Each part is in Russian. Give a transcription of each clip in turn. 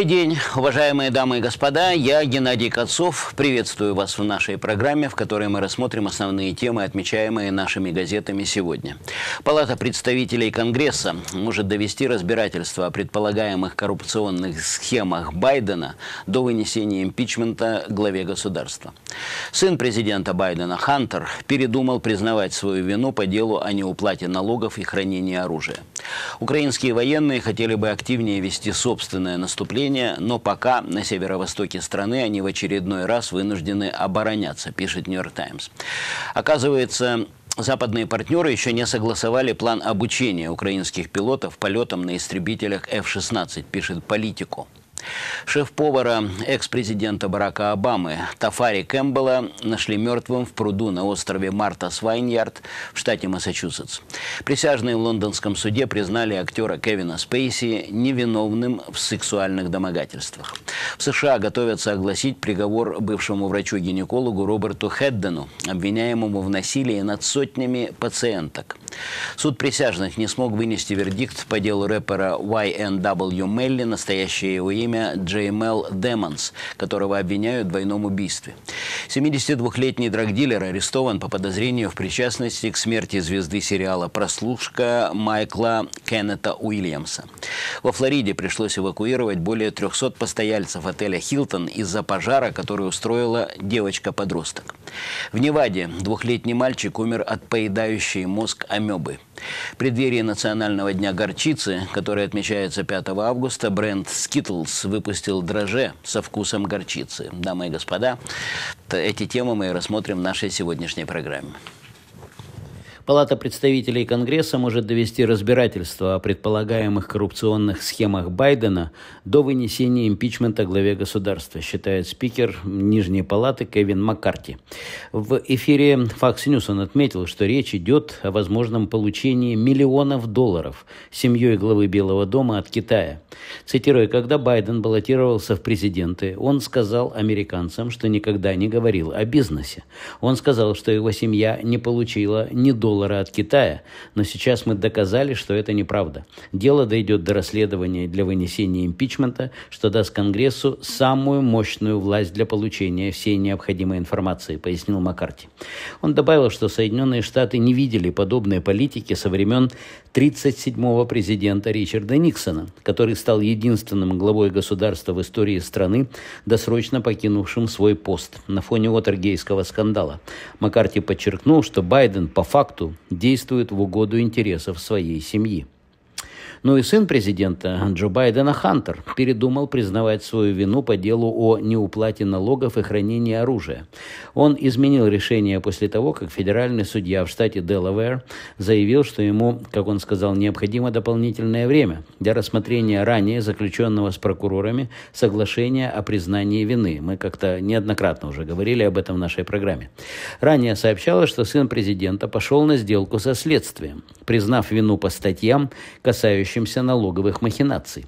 Добрый день, уважаемые дамы и господа. Я Геннадий Кольцов. Приветствую вас в нашей программе, в которой мы рассмотрим основные темы, отмечаемые нашими газетами сегодня. Палата представителей Конгресса может довести разбирательство о предполагаемых коррупционных схемах Байдена до вынесения импичмента главе государства. Сын президента Байдена Хантер передумал признавать свою вину по делу о неуплате налогов и хранении оружия. Украинские военные хотели бы активнее вести собственное наступление наступления, но пока на северо-востоке страны они в очередной раз вынуждены обороняться, пишет «Нью-Йорк Таймс». Оказывается, Западные партнеры еще не согласовали план обучения украинских пилотов полетам на истребителях F-16, пишет «Политику». Шеф-повара экс-президента Барака Обамы Тафари Кэмпбелла нашли мертвым в пруду на острове Марта Свайньярд в штате Массачусетс. Присяжные в лондонском суде признали актера Кевина Спейси невиновным в сексуальных домогательствах. В США готовятся огласить приговор бывшему врачу-гинекологу Роберту Хеддену, обвиняемому в насилии над сотнями пациенток. Суд присяжных не смог вынести вердикт по делу рэпера YNW Melly, настоящее его имя JML Demons, которого обвиняют в двойном убийстве. 72-летний драгдилер арестован по подозрению в причастности к смерти звезды сериала «Прослушка» Майкла Кеннета Уильямса. Во Флориде пришлось эвакуировать более 300 постояльцев отеля «Хилтон» из-за пожара, который устроила девочка-подросток. В Неваде двухлетний мальчик умер от поедающей мозг амебы амебы. В преддверии Национального дня горчицы, который отмечается 5 августа, бренд Skittles выпустил дроже со вкусом горчицы. Дамы и господа, эти темы мы рассмотрим в нашей сегодняшней программе. Палата представителей Конгресса может довести разбирательство о предполагаемых коррупционных схемах Байдена до вынесения импичмента главе государства, считает спикер Нижней Палаты Кевин Маккарти. В эфире Fox News он отметил, что речь идет о возможном получении миллионов долларов семьей главы Белого дома от Китая. Цитируя, когда Байден баллотировался в президенты, он сказал американцам, что никогда не говорил о бизнесе. Он сказал, что его семья не получила ни доллара доллара от Китая, но сейчас мы доказали, что это неправда. Дело дойдет до расследования для вынесения импичмента, что даст Конгрессу самую мощную власть для получения всей необходимой информации, пояснил Маккарти. Он добавил, что Соединенные Штаты не видели подобной политики со времен 37-го президента Ричарда Никсона, который стал единственным главой государства в истории страны, досрочно покинувшим свой пост на фоне Уотергейского скандала. Маккарти подчеркнул, что Байден по факту факту действует в угоду интересов своей семьи. Но ну и сын президента Джо Байдена Хантер передумал признавать свою вину по делу о неуплате налогов и хранении оружия. Он изменил решение после того, как федеральный судья в штате Делавэр заявил, что ему, как он сказал, необходимо дополнительное время для рассмотрения ранее заключенного с прокурорами соглашения о признании вины. Мы как-то неоднократно уже говорили об этом в нашей программе. Ранее сообщалось, что сын президента пошел на сделку со следствием, признав вину по статьям, касающимся опасающимся налоговых махинаций.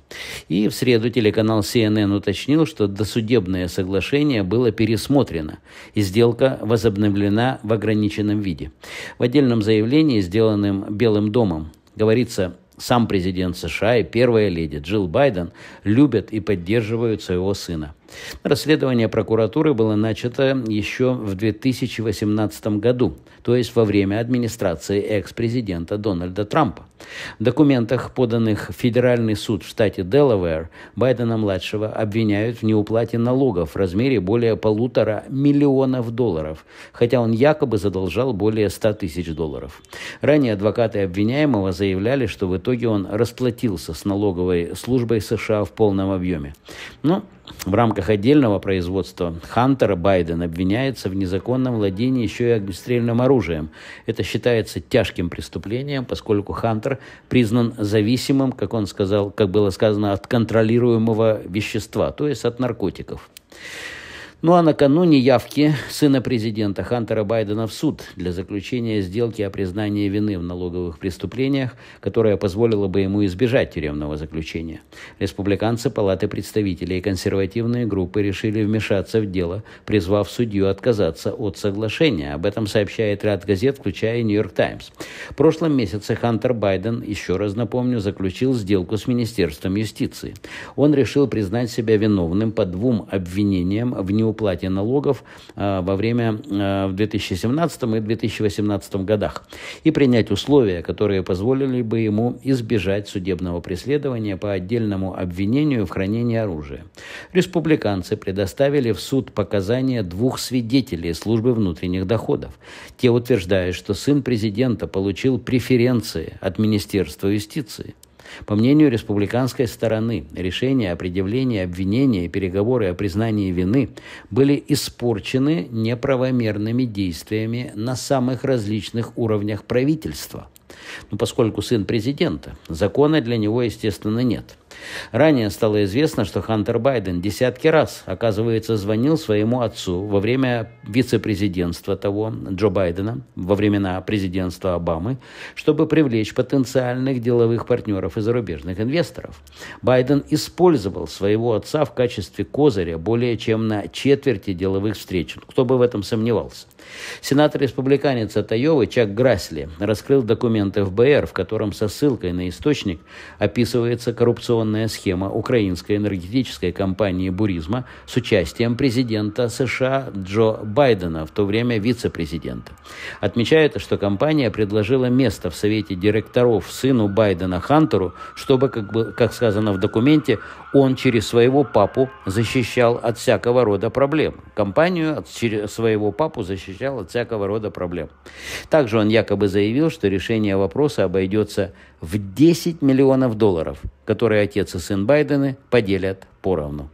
И в среду телеканал CNN уточнил, что досудебное соглашение было пересмотрено, и сделка возобновлена в ограниченном виде. В отдельном заявлении, сделанном Белым домом, говорится, сам президент США и первая леди Джилл Байден любят и поддерживают своего сына – Расследование прокуратуры было начато еще в 2018 году, то есть во время администрации экс-президента Дональда Трампа. В документах, поданных в Федеральный суд в штате Делавэр, Байдена-младшего обвиняют в неуплате налогов в размере более полутора миллионов долларов, хотя он якобы задолжал более 100 тысяч долларов. Ранее адвокаты обвиняемого заявляли, что в итоге он расплатился с налоговой службой США в полном объеме. Но в рамках отдельного производства Хантер Байден обвиняется в незаконном владении еще и огнестрельным оружием. Это считается тяжким преступлением, поскольку Хантер признан зависимым, как он сказал, как было сказано, от контролируемого вещества, то есть от наркотиков. Ну а накануне явки сына президента Хантера Байдена в суд для заключения сделки о признании вины в налоговых преступлениях, которая позволила бы ему избежать тюремного заключения. Республиканцы Палаты представителей и консервативные группы решили вмешаться в дело, призвав судью отказаться от соглашения. Об этом сообщает ряд газет, включая «Нью-Йорк Таймс». В прошлом месяце Хантер Байден, еще раз напомню, заключил сделку с Министерством юстиции. Он решил признать себя виновным по двум обвинениям в неугодности уплате налогов э, во время э, в 2017 и 2018 годах и принять условия, которые позволили бы ему избежать судебного преследования по отдельному обвинению в хранении оружия. Республиканцы предоставили в суд показания двух свидетелей службы внутренних доходов. Те утверждают, что сын президента получил преференции от Министерства юстиции. По мнению республиканской стороны, решения о предъявлении обвинения и переговоры о признании вины были испорчены неправомерными действиями на самых различных уровнях правительства. Но поскольку сын президента, закона для него, естественно, нет – Ранее стало известно, что Хантер Байден десятки раз, оказывается, звонил своему отцу во время вице-президентства того, Джо Байдена, во времена президентства Обамы, чтобы привлечь потенциальных деловых партнеров и зарубежных инвесторов. Байден использовал своего отца в качестве козыря более чем на четверти деловых встреч. Ну, кто бы в этом сомневался. Сенатор-республиканец от Айовы Чак Грасли раскрыл документы ФБР, в котором со ссылкой на источник описывается коррупционная военная схема украинской энергетической компании «Буризма» с участием президента США Джо Байдена, в то время вице-президента. Отмечается, что компания предложила место в Совете директоров сыну Байдена Хантеру, чтобы, как, бы, как сказано в документе, он через своего папу защищал от всякого рода проблем. Компанию от своего папу защищал от всякого рода проблем. Также он якобы заявил, что решение вопроса обойдется в 10 миллионов долларов, которые отец и сын Байдены поделят поровну.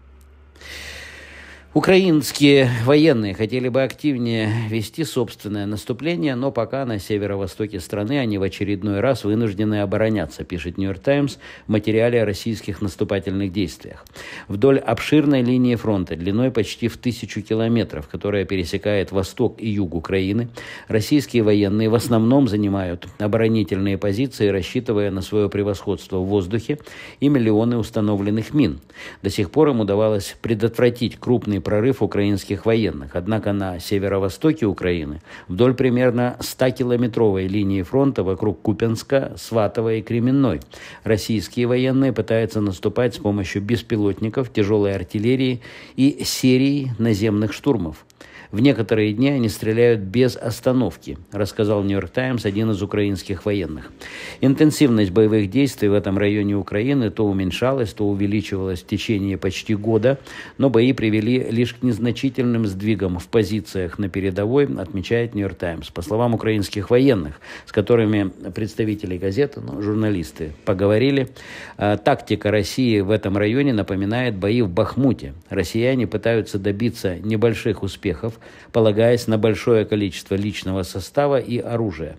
Украинские военные хотели бы активнее вести собственное наступление, но пока на северо-востоке страны они в очередной раз вынуждены обороняться, пишет «Нью-Йорк Таймс» в материале о российских наступательных действиях. Вдоль обширной линии фронта, длиной почти в тысячу километров, которая пересекает восток и юг Украины, российские военные в основном занимают оборонительные позиции, рассчитывая на свое превосходство в воздухе и миллионы установленных мин. До сих пор им удавалось предотвратить крупные серьезный прорыв украинских военных. Однако на северо-востоке Украины, вдоль примерно 100-километровой линии фронта вокруг Купенска, Сватова и Кременной, российские военные пытаются наступать с помощью беспилотников, тяжелой артиллерии и серии наземных штурмов. В некоторые дни они стреляют без остановки, рассказал «Нью-Йорк Таймс» один из украинских военных. Интенсивность боевых действий в этом районе Украины то уменьшалась, то увеличивалась в течение почти года, но бои привели лишь к незначительным сдвигам в позициях на передовой, отмечает «Нью-Йорк Таймс». По словам украинских военных, с которыми представители газеты, ну, журналисты поговорили, «А, тактика России в этом районе напоминает бои в Бахмуте. Россияне пытаются добиться небольших успехов танков, полагаясь на большое количество личного состава и оружия.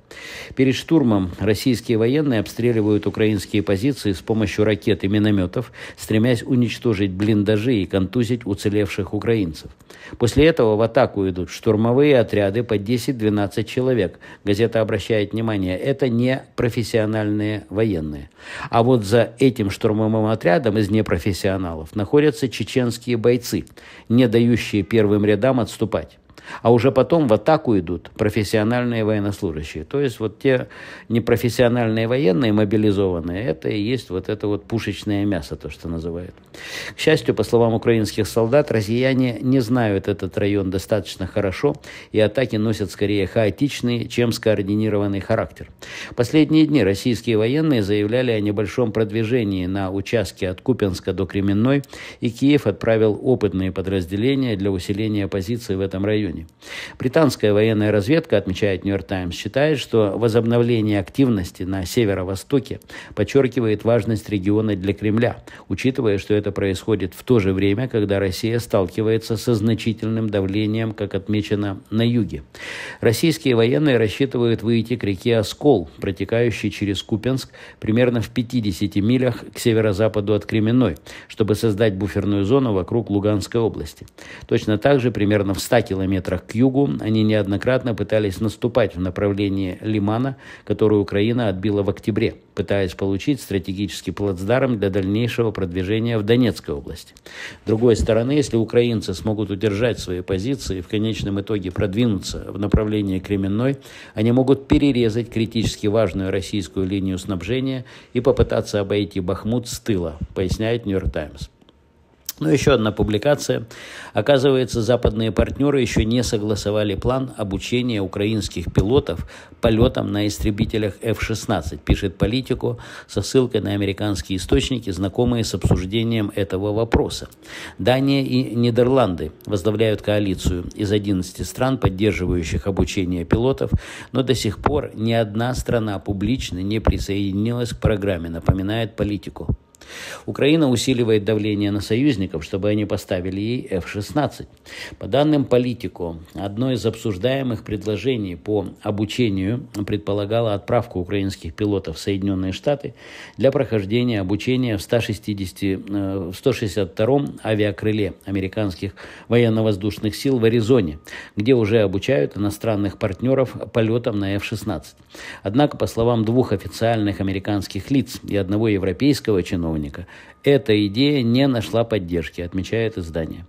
Перед штурмом российские военные обстреливают украинские позиции с помощью ракет и минометов, стремясь уничтожить блиндажи и контузить уцелевших украинцев. После этого в атаку идут штурмовые отряды по 10-12 человек. Газета обращает внимание, это не профессиональные военные. А вот за этим штурмовым отрядом из непрофессионалов находятся чеченские бойцы, не дающие первым рядам отступать спать. А уже потом в атаку идут профессиональные военнослужащие. То есть вот те непрофессиональные военные, мобилизованные, это и есть вот это вот пушечное мясо, то, что называют. К счастью, по словам украинских солдат, россияне не знают этот район достаточно хорошо, и атаки носят скорее хаотичный, чем скоординированный характер. Последние дни российские военные заявляли о небольшом продвижении на участке от Купенска до Кременной, и Киев отправил опытные подразделения для усиления позиций в этом районе уровне. Британская военная разведка, отмечает Нью-Йорк Таймс, считает, что возобновление активности на северо-востоке подчеркивает важность региона для Кремля, учитывая, что это происходит в то же время, когда Россия сталкивается со значительным давлением, как отмечено на юге. Российские военные рассчитывают выйти к реке Оскол, протекающей через Купенск примерно в 50 милях к северо-западу от Кременной, чтобы создать буферную зону вокруг Луганской области. Точно так же примерно в 100 километрах километрах к югу они неоднократно пытались наступать в направлении Лимана, который Украина отбила в октябре, пытаясь получить стратегический плацдарм для дальнейшего продвижения в Донецкой области. С другой стороны, если украинцы смогут удержать свои позиции и в конечном итоге продвинуться в направлении Кременной, они могут перерезать критически важную российскую линию снабжения и попытаться обойти Бахмут с тыла, поясняет Нью-Йорк Таймс. Ну, еще одна публикация. Оказывается, западные партнеры еще не согласовали план обучения украинских пилотов полетам на истребителях F-16, пишет политику со ссылкой на американские источники, знакомые с обсуждением этого вопроса. Дания и Нидерланды возглавляют коалицию из 11 стран, поддерживающих обучение пилотов, но до сих пор ни одна страна публично не присоединилась к программе, напоминает политику. Украина усиливает давление на союзников, чтобы они поставили ей F-16. По данным политику, одно из обсуждаемых предложений по обучению предполагало отправку украинских пилотов в Соединенные Штаты для прохождения обучения в, 160, э, в 162-м авиакрыле американских военно-воздушных сил в Аризоне, где уже обучают иностранных партнеров полетам на F-16. Однако, по словам двух официальных американских лиц и одного европейского чиновника, чиновника. Эта идея не нашла поддержки, отмечает издание.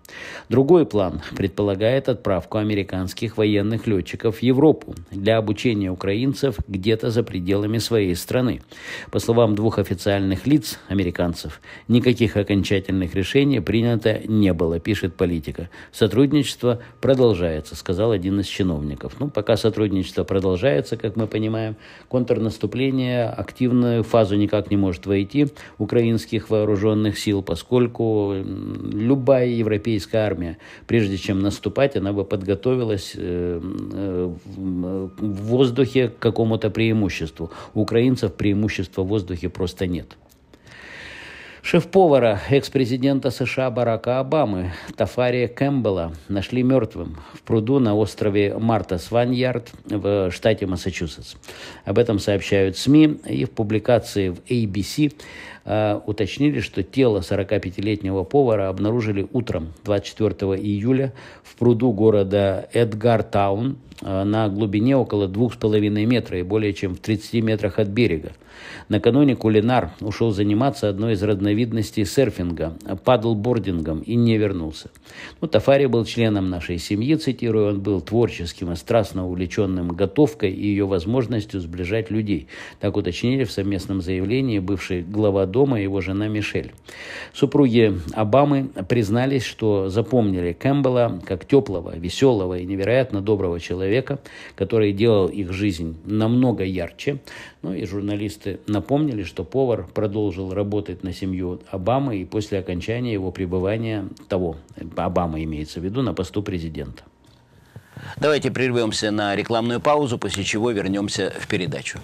Другой план предполагает отправку американских военных летчиков в Европу для обучения украинцев где-то за пределами своей страны. По словам двух официальных лиц, американцев, никаких окончательных решений принято не было, пишет политика. Сотрудничество продолжается, сказал один из чиновников. Ну, пока сотрудничество продолжается, как мы понимаем, контрнаступление активную фазу никак не может войти. Украина украинских вооруженных сил, поскольку любая европейская армия, прежде чем наступать, она бы подготовилась э, э, в воздухе к какому-то преимуществу. У украинцев преимущества в воздухе просто нет. Шеф-повара экс-президента США Барака Обамы Тафария Кэмпбелла нашли мертвым в пруду на острове Марта Сваньярд в штате Массачусетс. Об этом сообщают СМИ и в публикации в ABC э, уточнили, что тело 45-летнего повара обнаружили утром 24 июля в пруду города Эдгартаун Э, на глубине около 2,5 метра и более чем в 30 метрах от берега. Накануне кулинар ушел заниматься одной из разновидностей серфинга – падлбордингом и не вернулся. Ну, Тафари был членом нашей семьи, цитирую, он был творческим и страстно увлеченным готовкой и ее возможностью сближать людей. Так уточнили в совместном заявлении бывший глава дома и его жена Мишель. Супруги Обамы признались, что запомнили Кэмпбелла как теплого, веселого и невероятно доброго человека, человека, который делал их жизнь намного ярче. Ну и журналисты напомнили, что повар продолжил работать на семью Обамы и после окончания его пребывания того, Обама имеется в виду, на посту президента. Давайте прервемся на рекламную паузу, после чего вернемся в передачу.